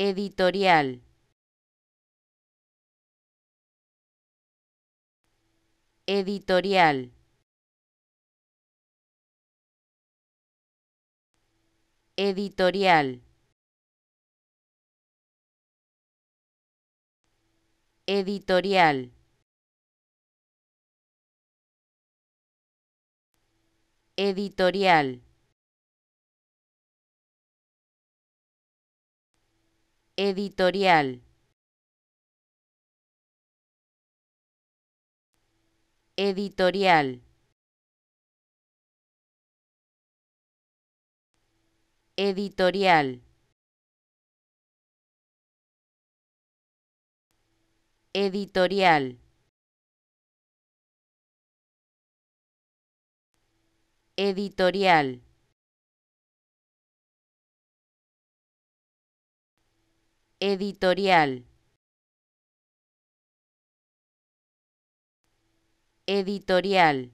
editorial editorial editorial editorial editorial Editorial. Editorial. Editorial. Editorial. Editorial. Editorial. Editorial.